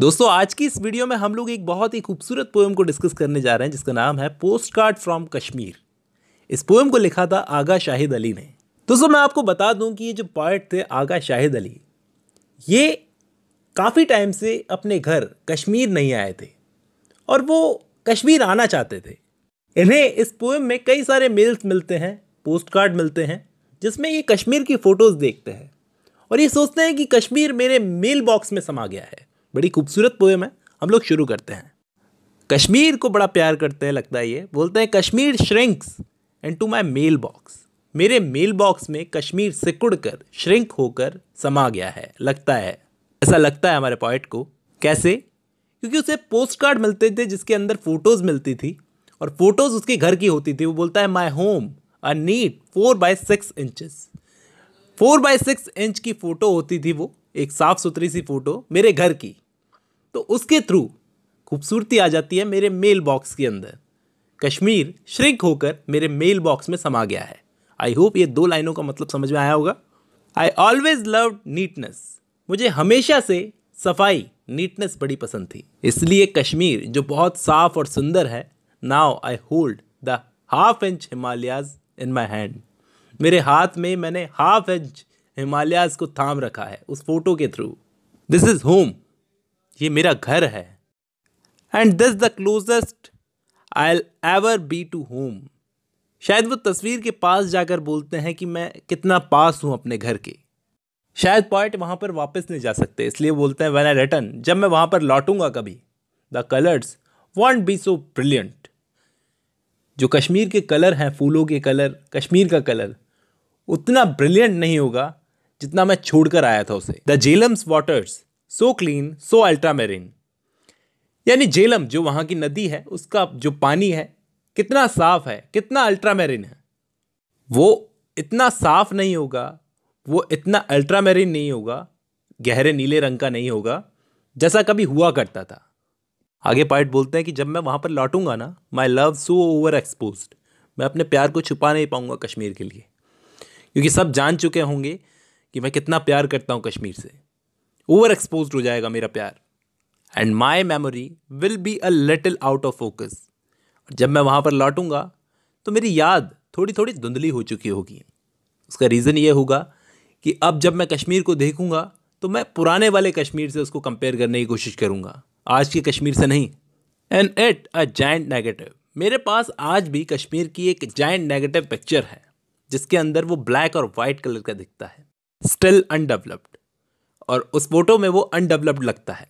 दोस्तों आज की इस वीडियो में हम लोग एक बहुत ही खूबसूरत पोएम को डिस्कस करने जा रहे हैं जिसका नाम है पोस्ट कार्ड फ्रॉम कश्मीर इस पोएम को लिखा था आगा शाहिद अली ने दोस्तों मैं आपको बता दूं कि ये जो पॉइट थे आगा शाहिद अली ये काफ़ी टाइम से अपने घर कश्मीर नहीं आए थे और वो कश्मीर आना चाहते थे इन्हें इस पोएम में कई सारे मेल्स मिलते हैं पोस्ट कार्ड मिलते हैं जिसमें ये कश्मीर की फ़ोटोज़ देखते हैं और ये सोचते हैं कि कश्मीर मेरे मेल बॉक्स में समा गया है बड़ी खूबसूरत पोएम है हम लोग शुरू करते हैं कश्मीर को बड़ा प्यार करते हैं लगता है ये बोलते हैं Kashmir shrinks and to my mail box मेरे मेल बॉक्स में कश्मीर सिकुड़ कर श्रिंक होकर समा गया है लगता है ऐसा लगता है हमारे पॉइट को कैसे क्योंकि उसे पोस्ट कार्ड मिलते थे जिसके अंदर फ़ोटोज़ मिलती थी और फ़ोटोज़ उसके घर की होती थी वो बोलता है my home a neat four by six inches four by six inch की फ़ोटो होती थी वो एक साफ़ सुथरी सी फ़ोटो मेरे घर की तो उसके थ्रू खूबसूरती आ जाती है मेरे मेल बॉक्स के अंदर कश्मीर श्रिंक होकर मेरे मेल बॉक्स में समा गया है आई होप ये दो लाइनों का मतलब समझ में आया होगा आई ऑलवेज लव नीटनेस मुझे हमेशा से सफाई नीटनेस बड़ी पसंद थी इसलिए कश्मीर जो बहुत साफ और सुंदर है now I hold the half inch Himalayas in my hand मेरे हाथ में मैंने हाफ एज हिमालयाज को थाम रखा है उस फोटो के थ्रू दिस इज़ होम ये मेरा घर है and this the closest I ever be to home शायद वो तस्वीर के पास जाकर बोलते हैं कि मैं कितना पास हूँ अपने घर के शायद पॉइंट वहाँ पर वापस नहीं जा सकते इसलिए बोलते हैं वैन आई रिटर्न जब मैं वहाँ पर लौटूंगा कभी the colours won't be so brilliant जो कश्मीर के कलर हैं फूलों के कलर कश्मीर का कलर उतना ब्रिलियंट नहीं होगा जितना मैं छोड़कर आया था उसे the Jhelum's waters so clean so ultramarine यानी जेलम जो वहाँ की नदी है उसका जो पानी है कितना साफ है कितना अल्ट्रामेरिन है वो इतना साफ नहीं होगा वो इतना अल्ट्रामेरिन नहीं होगा गहरे नीले रंग का नहीं होगा जैसा कभी हुआ करता था आगे पार्ट बोलते हैं कि जब मैं वहाँ पर लौटूंगा ना my love so overexposed मैं अपने प्यार को छुपा नहीं पाऊंगा कश्मीर के लिए क्योंकि सब जान चुके होंगे कि मैं कितना प्यार करता हूँ कश्मीर से ओवर एक्सपोज हो जाएगा मेरा प्यार and my memory will be a little out of focus जब मैं वहाँ पर लौटूंगा तो मेरी याद थोड़ी थोड़ी धुंधली हो चुकी होगी उसका रीज़न ये होगा कि अब जब मैं कश्मीर को देखूंगा तो मैं पुराने वाले कश्मीर से उसको कंपेयर करने की कोशिश करूंगा आज के कश्मीर से नहीं and at a giant negative मेरे पास आज भी कश्मीर की एक जाइंट नेगेटिव पिक्चर है जिसके अंदर वो ब्लैक और वाइट कलर का दिखता है स्टिल अनडेवलप्ड और उस फोटो में वो अनडेवलप्ड लगता है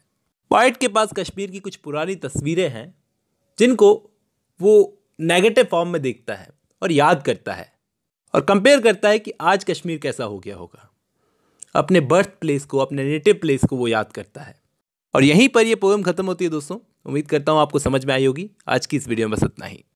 वाइट के पास कश्मीर की कुछ पुरानी तस्वीरें हैं जिनको वो नेगेटिव फॉर्म में देखता है और याद करता है और कंपेयर करता है कि आज कश्मीर कैसा हो गया होगा अपने बर्थ प्लेस को अपने नेटिव प्लेस को वो याद करता है और यहीं पर ये पोएम ख़त्म होती है दोस्तों उम्मीद करता हूँ आपको समझ में आई होगी आज की इस वीडियो में बस इतना ही